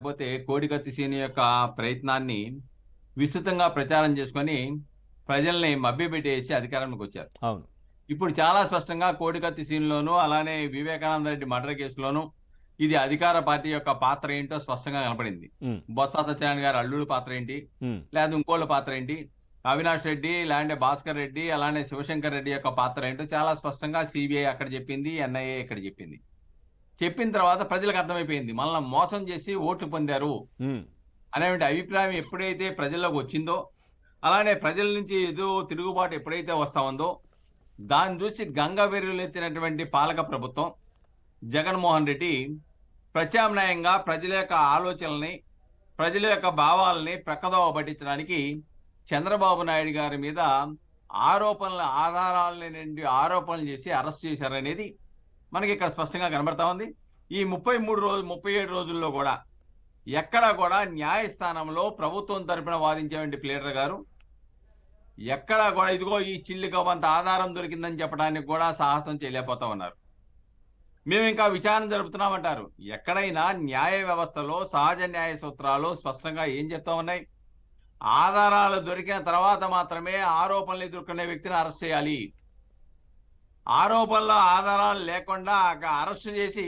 లేకపోతే కోడికత్తి సీని యొక్క ప్రయత్నాన్ని విస్తృతంగా ప్రచారం చేసుకొని ప్రజల్ని మభ్యపెట్టేసి అధికారంలోకి వచ్చారు ఇప్పుడు చాలా స్పష్టంగా కోడికత్తి సీన్లోను అలానే వివేకానంద రెడ్డి మర్డర్ కేసులోను ఇది అధికార పార్టీ యొక్క పాత్ర ఏంటో స్పష్టంగా కనపడింది బొత్స సత్యనారాయణ గారి అల్లుడు పాత్ర ఏంటి లేదా ఇంకోళ్ళ పాత్ర ఏంటి అవినాష్ రెడ్డి లేదంటే భాస్కర్ రెడ్డి అలానే శివశంకర్ రెడ్డి యొక్క పాత్ర ఏంటో చాలా స్పష్టంగా సిబిఐ అక్కడ చెప్పింది ఎన్ఐఏ ఇక్కడ చెప్పింది చెప్పిన తర్వాత ప్రజలకు అర్థమైపోయింది మనల్ని మోసం చేసి ఓట్లు పొందారు అనే అభిప్రాయం ఎప్పుడైతే ప్రజల్లోకి వచ్చిందో అలానే ప్రజల నుంచి ఏదో తిరుగుబాటు ఎప్పుడైతే వస్తా ఉందో దాన్ని చూసి ఎత్తినటువంటి పాలక ప్రభుత్వం జగన్మోహన్ రెడ్డి ప్రత్యామ్నాయంగా ప్రజల యొక్క ఆలోచనల్ని ప్రజల యొక్క భావాలని ప్రక్కదోవ పట్టించడానికి చంద్రబాబు నాయుడు గారి మీద ఆరోపణల ఆధారాలని ఆరోపణలు చేసి అరెస్ట్ చేశారనేది మనకి ఇక్కడ స్పష్టంగా కనబడతా ఉంది ఈ ముప్పై మూడు రోజు ముప్పై ఏడు రోజుల్లో కూడా ఎక్కడ కూడా న్యాయస్థానంలో ప్రభుత్వం తరపున వాదించేవంటి ప్లేడర్ గారు ఎక్కడ కూడా ఇదిగో ఈ చిల్లికవంత ఆధారం దొరికిందని చెప్పడానికి కూడా సాహసం చేయలేకపోతా ఉన్నారు మేము ఇంకా విచారణ జరుపుతున్నామంటారు ఎక్కడైనా న్యాయ వ్యవస్థలో సహజ న్యాయ సూత్రాలు స్పష్టంగా ఏం చెప్తా ఉన్నాయి ఆధారాలు దొరికిన తర్వాత మాత్రమే ఆరోపణలు ఎదుర్కొనే వ్యక్తిని అరెస్ట్ చేయాలి ఆరోపణల ఆధారాలు లేకుండా అరెస్టు చేసి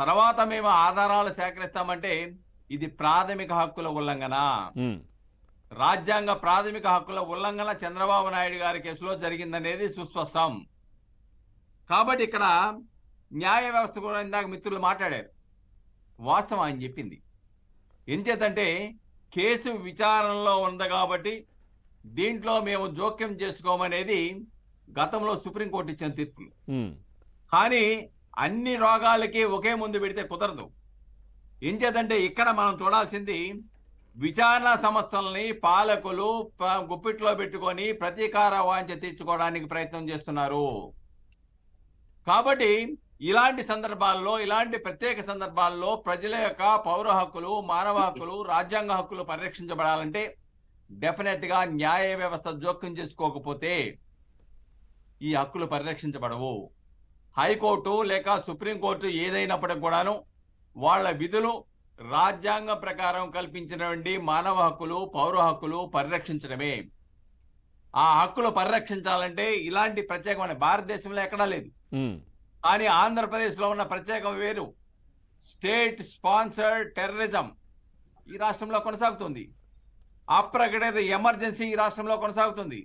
తర్వాత మేము ఆధారాలు సేకరిస్తామంటే ఇది ప్రాథమిక హక్కుల ఉల్లంఘన రాజ్యాంగ ప్రాథమిక హక్కుల ఉల్లంఘన చంద్రబాబు నాయుడు గారి కేసులో జరిగిందనేది సుస్పష్టం కాబట్టి ఇక్కడ న్యాయ వ్యవస్థ కూడా ఇందాక మిత్రులు మాట్లాడారు వాస్తవం అని చెప్పింది ఎంచేతంటే కేసు విచారణలో ఉంది కాబట్టి దీంట్లో మేము జోక్యం చేసుకోమనేది గతంలో సుప్రీంకోర్టు ఇచ్చిన తీర్పులు కానీ అన్ని రోగాలకి ఒకే ముందు పెడితే కుదరదు ఏం చేద్దంటే ఇక్కడ మనం చూడాల్సింది విచారణ సంస్థల్ని పాలకులు గుప్పిట్లో పెట్టుకొని ప్రతీకార వాంచ తీర్చుకోవడానికి ప్రయత్నం చేస్తున్నారు కాబట్టి ఇలాంటి సందర్భాల్లో ఇలాంటి ప్రత్యేక సందర్భాల్లో ప్రజల యొక్క పౌర హక్కులు మానవ హక్కులు రాజ్యాంగ హక్కులు పరిరక్షించబడాలంటే డెఫినెట్ న్యాయ వ్యవస్థ జోక్యం చేసుకోకపోతే ఈ హక్కులు పరిరక్షించబడవు హైకోర్టు లేక సుప్రీంకోర్టు ఏదైనప్పటికి కూడాను వాళ్ళ విధులు రాజ్యాంగం ప్రకారం కల్పించినటువంటి మానవ హక్కులు పౌర హక్కులు పరిరక్షించడమే ఆ హక్కులు పరిరక్షించాలంటే ఇలాంటి ప్రత్యేకమైన భారతదేశంలో ఎక్కడా లేదు కానీ ఆంధ్రప్రదేశ్లో ఉన్న ప్రత్యేకం వేరు స్టేట్ స్పాన్సర్డ్ టెర్రరిజం ఈ రాష్ట్రంలో కొనసాగుతుంది అప్రకటిత ఎమర్జెన్సీ ఈ రాష్ట్రంలో కొనసాగుతుంది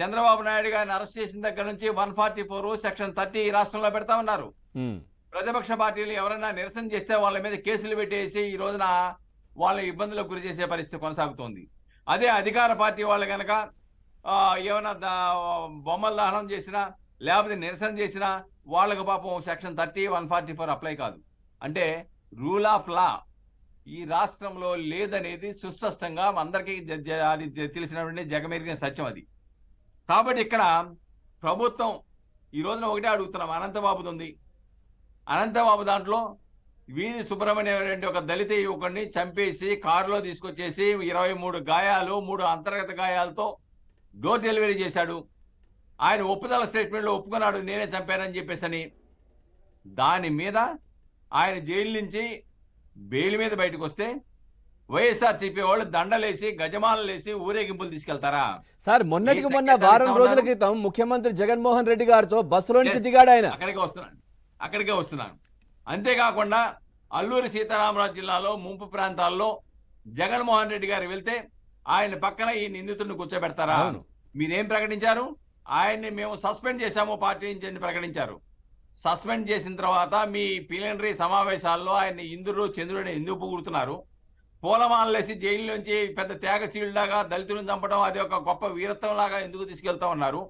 చంద్రబాబు నాయుడు గారిని అరెస్ట్ చేసిన దగ్గర నుంచి one forty four section thirty ఈ రాష్ట్రంలో పెడతా ఉన్నారు ప్రతిపక్ష పార్టీలు ఎవరైనా నిరసన చేస్తే వాళ్ళ మీద కేసులు పెట్టేసి ఈ రోజున వాళ్ళ ఇబ్బందులకు గురి చేసే పరిస్థితి కొనసాగుతోంది అదే అధికార పార్టీ వాళ్ళు కనుక ఏమైనా బొమ్మలు దహనం చేసినా లేకపోతే నిరసన చేసినా వాళ్ళకు పాపం section thirty one forty four apply కాదు అంటే రూల్ ఆఫ్ లా ఈ రాష్ట్రంలో లేదనేది సుస్పష్టంగా అందరికీ తెలిసినటువంటి జగమెరిగిన సత్యం అది కాబట్టి ఇక్కడ ప్రభుత్వం ఈ రోజున ఒకటే అడుగుతున్నాం అనంతబాబుది ఉంది అనంతబాబు దాంట్లో వీధి సుబ్రహ్మణ్యం ఒక దళిత యువకుడిని చంపేసి కారులో తీసుకొచ్చేసి ఇరవై మూడు గాయాలు మూడు అంతర్గత గాయాలతో డోర్ డెలివరీ చేశాడు ఆయన ఒప్పుదల స్టేట్మెంట్లో ఒప్పుకున్నాడు నేనే చంపానని చెప్పేసని దాని మీద ఆయన జైలు నుంచి బెయిల్ మీద బయటకు వస్తే వైఎస్ఆర్సీపీ వాళ్ళు దండలేసి గజమాలలేసి ఊరేగింపులు తీసుకెళ్తారా సార్ మొన్నటికి మొన్న వారం రోజుల క్రితం ముఖ్యమంత్రి జగన్మోహన్ రెడ్డి గారితో బస్సులో నుంచి దిగాడు ఆయన అక్కడికి వస్తున్నాను అక్కడికే వస్తున్నాను అంతేకాకుండా అల్లూరి సీతారామరాజు జిల్లాలో ముంపు ప్రాంతాల్లో జగన్మోహన్ రెడ్డి గారు వెళ్తే ఆయన పక్కన ఈ నిందితుడిని కూర్చోబెడతారా మీరేం ప్రకటించారు ఆయన్ని మేము సస్పెండ్ చేశాము పార్టీ నుంచి ప్రకటించారు సస్పెండ్ చేసిన తర్వాత మీ ప్లీనరీ సమావేశాల్లో ఆయన ఇంద్రుడు చంద్రుడిని ఎందుకు పొగుడుతున్నారు పూలమాలలేసి నుంచి పెద్ద లాగా దళితులను చంపడం అది ఒక గొప్ప వీరత్వం లాగా ఎందుకు తీసుకెళ్తా ఉన్నారు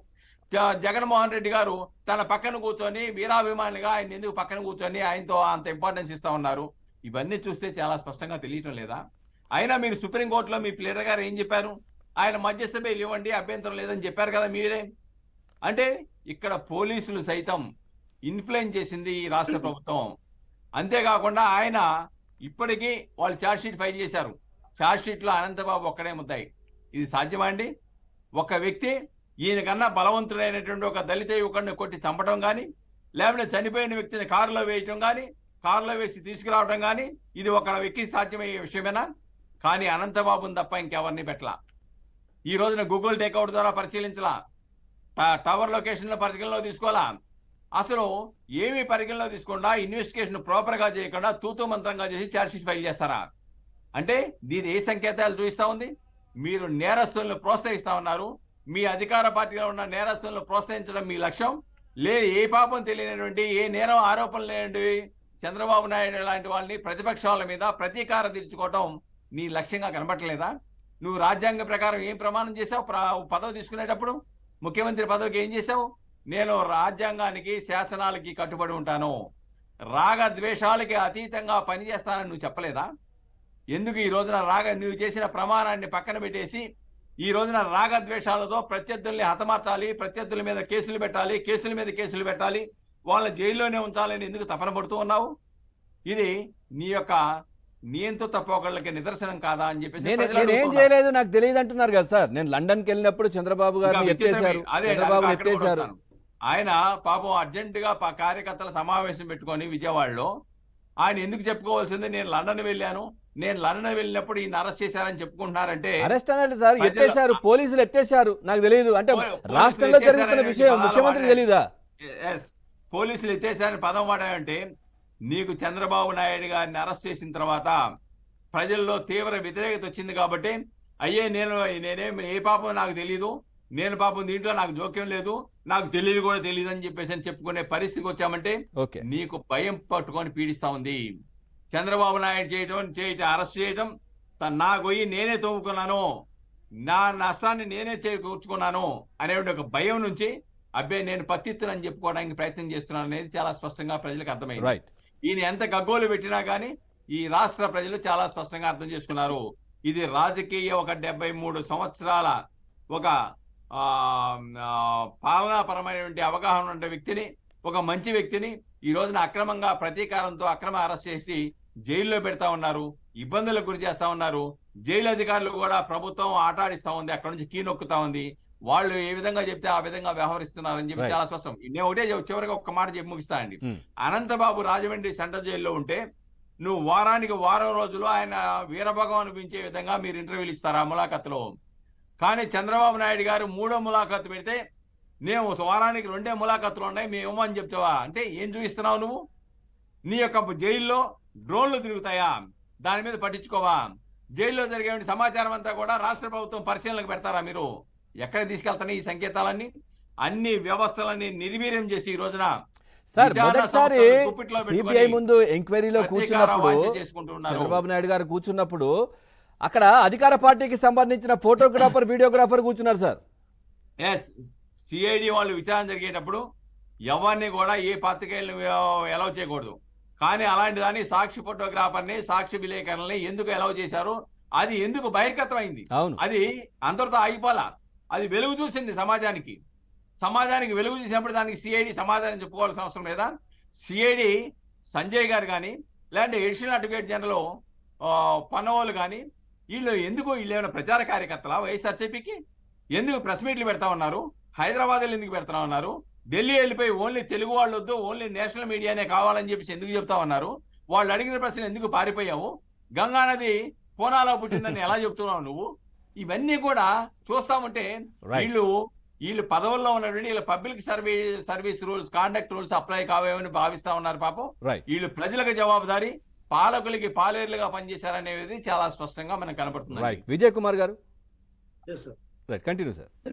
జగన్మోహన్ రెడ్డి గారు తన పక్కన కూర్చొని వీరాభిమానిగా ఆయన ఎందుకు పక్కన కూర్చొని ఆయనతో అంత ఇంపార్టెన్స్ ఇస్తా ఉన్నారు ఇవన్నీ చూస్తే చాలా స్పష్టంగా తెలియటం లేదా అయినా మీరు సుప్రీంకోర్టులో మీ ప్లేయర్ గారు ఏం చెప్పారు ఆయన మధ్యస్థ బెయిల్ ఇవ్వండి అభ్యంతరం లేదని చెప్పారు కదా మీరే అంటే ఇక్కడ పోలీసులు సైతం ఇన్ఫ్లుయెన్స్ చేసింది రాష్ట్ర ప్రభుత్వం అంతేకాకుండా ఆయన ఇప్పటికీ వాళ్ళు షీట్ ఫైల్ చేశారు ఛార్జ్షీట్లో అనంతబాబు ఒక్కడే ముద్దాయి ఇది సాధ్యమా అండి ఒక వ్యక్తి ఈయనకన్నా బలవంతుడైనటువంటి ఒక దళిత యువకుడిని కొట్టి చంపడం కానీ లేకపోతే చనిపోయిన వ్యక్తిని కారులో వేయటం కానీ కారులో వేసి తీసుకురావడం కానీ ఇది ఒక వ్యక్తి సాధ్యమయ్యే విషయమేనా కానీ అనంతబాబుని తప్ప ఇంకెవరిని పెట్టలా ఈ రోజున గూగుల్ టేక్అవుట్ ద్వారా పరిశీలించలా టవర్ లొకేషన్లో పరిశీలనలో తీసుకోవాలా అసలు ఏమీ పరిగణలో తీసుకోకుండా ఇన్వెస్టిగేషన్ ప్రాపర్గా చేయకుండా తూతూ మంత్రంగా చేసి ఛార్జ్షీట్ ఫైల్ చేస్తారా అంటే దీని ఏ సంకేతాలు చూపిస్తా ఉంది మీరు నేరస్తులను ప్రోత్సహిస్తా ఉన్నారు మీ అధికార పార్టీలో ఉన్న నేరస్తులను ప్రోత్సహించడం మీ లక్ష్యం లే ఏ పాపం తెలియనటువంటి ఏ నేరం ఆరోపణలు లేనివి చంద్రబాబు నాయుడు లాంటి వాళ్ళని ప్రతిపక్షాల మీద ప్రతీకార తీర్చుకోవటం నీ లక్ష్యంగా కనబట్టలేదా నువ్వు రాజ్యాంగ ప్రకారం ఏం ప్రమాణం చేశావు పదవి తీసుకునేటప్పుడు ముఖ్యమంత్రి పదవికి ఏం చేశావు నేను రాజ్యాంగానికి శాసనాలకి కట్టుబడి ఉంటాను రాగ ద్వేషాలకి అతీతంగా పనిచేస్తానని నువ్వు చెప్పలేదా ఎందుకు ఈ రోజున రాగ నువ్వు చేసిన ప్రమాణాన్ని పక్కన పెట్టేసి ఈ రోజున రాగద్వేషాలతో ప్రత్యర్థుల్ని హతమార్చాలి ప్రత్యర్థుల మీద కేసులు పెట్టాలి కేసుల మీద కేసులు పెట్టాలి వాళ్ళ జైల్లోనే ఉంచాలని ఎందుకు తపన పడుతూ ఉన్నావు ఇది నీ యొక్క నీయంతో తప్ప నిదర్శనం కాదా అని చెప్పేసి ఏం చేయలేదు నాకు తెలియదు అంటున్నారు కదా సార్ నేను లండన్కి వెళ్ళినప్పుడు చంద్రబాబు గారు అదే చంద్రబాబు ఎత్తేసారు ఆయన పాపం అర్జెంటుగా కార్యకర్తల సమావేశం పెట్టుకొని విజయవాడలో ఆయన ఎందుకు చెప్పుకోవాల్సింది నేను లండన్ వెళ్ళాను నేను లండన్ వెళ్ళినప్పుడు ఈయన అరెస్ట్ చేశారని చెప్పుకుంటున్నారంటే అరెస్ట్ అన్నట్లు సార్ ఎత్తేసారు పోలీసులు ఎత్తేసారు నాకు తెలియదు అంటే రాష్ట్రంలో జరుగుతున్న విషయం ముఖ్యమంత్రి తెలియదా పోలీసులు ఎత్తేసారని పదం వాడాయంటే నీకు చంద్రబాబు నాయుడు గారిని అరెస్ట్ చేసిన తర్వాత ప్రజల్లో తీవ్ర వ్యతిరేకత వచ్చింది కాబట్టి అయ్యే నేను నేనేం ఏ పాపం నాకు తెలియదు నేను పాపం దీంట్లో నాకు జోక్యం లేదు నాకు తెలియదు కూడా తెలియదు అని చెప్పేసి అని చెప్పుకునే పరిస్థితికి వచ్చామంటే నీకు భయం పట్టుకొని పీడిస్తా ఉంది చంద్రబాబు నాయుడు చేయటం చేయటం అరెస్ట్ చేయటం నా గొయ్యి నేనే తోముకున్నాను నా నష్టాన్ని నేనే చేకూర్చుకున్నాను అనే ఒక భయం నుంచి అబ్బే నేను పత్తిత్తునని చెప్పుకోవడానికి ప్రయత్నం చేస్తున్నాను అనేది చాలా స్పష్టంగా ప్రజలకు అర్థమైంది ఈయన ఎంత గగ్గోలు పెట్టినా కానీ ఈ రాష్ట్ర ప్రజలు చాలా స్పష్టంగా అర్థం చేసుకున్నారు ఇది రాజకీయ ఒక డెబ్బై మూడు సంవత్సరాల ఒక పాలనాపరమైనటువంటి అవగాహన ఉన్న వ్యక్తిని ఒక మంచి వ్యక్తిని ఈ రోజున అక్రమంగా ప్రతీకారంతో అక్రమ అరెస్ట్ చేసి జైల్లో పెడతా ఉన్నారు ఇబ్బందులకు గురి చేస్తా ఉన్నారు జైలు అధికారులు కూడా ప్రభుత్వం ఆటాడిస్తా ఉంది అక్కడ నుంచి కీ నొక్కుతా ఉంది వాళ్ళు ఏ విధంగా చెప్తే ఆ విధంగా వ్యవహరిస్తున్నారని చెప్పి చాలా స్పష్టం నేను ఒకటే చివరికి ఒక్క మాట చెప్పి ముగిస్తా అండి hmm. అనంతబాబు రాజమండ్రి సెంట్రల్ జైల్లో ఉంటే నువ్వు వారానికి వారం రోజులు ఆయన వీరభగం అనిపించే విధంగా మీరు ఇంటర్వ్యూలు ఇస్తారా ములాఖత్లో కానీ చంద్రబాబు నాయుడు గారు మూడో ములాఖాతు పెడితే మేము వారానికి రెండే ములాఖాతులు ఉన్నాయి మేము ఇవ్వమని చెప్తావా అంటే ఏం చూపిస్తున్నావు నువ్వు నీ యొక్క జైల్లో డ్రోన్లు తిరుగుతాయా దాని మీద పట్టించుకోవా జైల్లో జరిగే సమాచారం అంతా కూడా రాష్ట్ర ప్రభుత్వం పరిశీలనకు పెడతారా మీరు ఎక్కడ తీసుకెళ్తాను ఈ సంకేతాలన్నీ అన్ని వ్యవస్థలన్నీ నిర్వీర్యం చేసి ఈ రోజున సార్ మొదటిసారి సిబిఐ ముందు ఎంక్వైరీలో కూర్చున్నప్పుడు చంద్రబాబు నాయుడు గారు కూర్చున్నప్పుడు అక్కడ అధికార పార్టీకి సంబంధించిన ఫోటోగ్రాఫర్ వీడియోగ్రాఫర్ కూర్చున్నారు సార్ సిఐడి వాళ్ళు విచారణ జరిగేటప్పుడు ఎవరిని కూడా ఏ పత్రికలను ఎలా చేయకూడదు కానీ అలాంటి దాన్ని సాక్షి ఫోటోగ్రాఫర్ని సాక్షి విలేకరులని ఎందుకు ఎలా చేశారు అది ఎందుకు బహిర్గతం అయింది అది అందరితో ఆగిపోలా అది వెలుగు చూసింది సమాజానికి సమాజానికి వెలుగు చూసినప్పుడు దానికి సిఐడి సమాధానం చెప్పుకోవాల్సిన అవసరం లేదా సిఐడి సంజయ్ గారు కానీ లేదంటే ఎడిషనల్ అడ్వకేట్ జనరల్ పన్నవాళ్ళు కానీ వీళ్ళు ఎందుకు వీళ్ళు ఏమైనా ప్రచార కార్యకర్తల వైఎస్ఆర్సీపీకి ఎందుకు ప్రెస్ మీట్లు పెడతా ఉన్నారు హైదరాబాద్ ఎందుకు పెడతా ఉన్నారు ఢిల్లీ వెళ్ళిపోయి ఓన్లీ తెలుగు వాళ్ళు వద్దు ఓన్లీ నేషనల్ మీడియానే కావాలని చెప్పేసి ఎందుకు చెప్తా ఉన్నారు వాళ్ళు అడిగిన ప్రశ్నలు ఎందుకు పారిపోయావు గంగానది కోనాలో పుట్టిందని ఎలా చెప్తున్నావు నువ్వు ఇవన్నీ కూడా చూస్తామంటే వీళ్ళు వీళ్ళు పదవుల్లో ఉన్నటువంటి వీళ్ళు public service service rules conduct rules apply కావేమని భావిస్తా ఉన్నారు పాపం వీళ్ళు ప్రజలకు జవాబుదారి పాలకులకి పాలేరులుగా పనిచేశారనేది చాలా స్పష్టంగా మనకు కనపడుతుంది విజయ్ కుమార్ గారు కంటిన్యూ సార్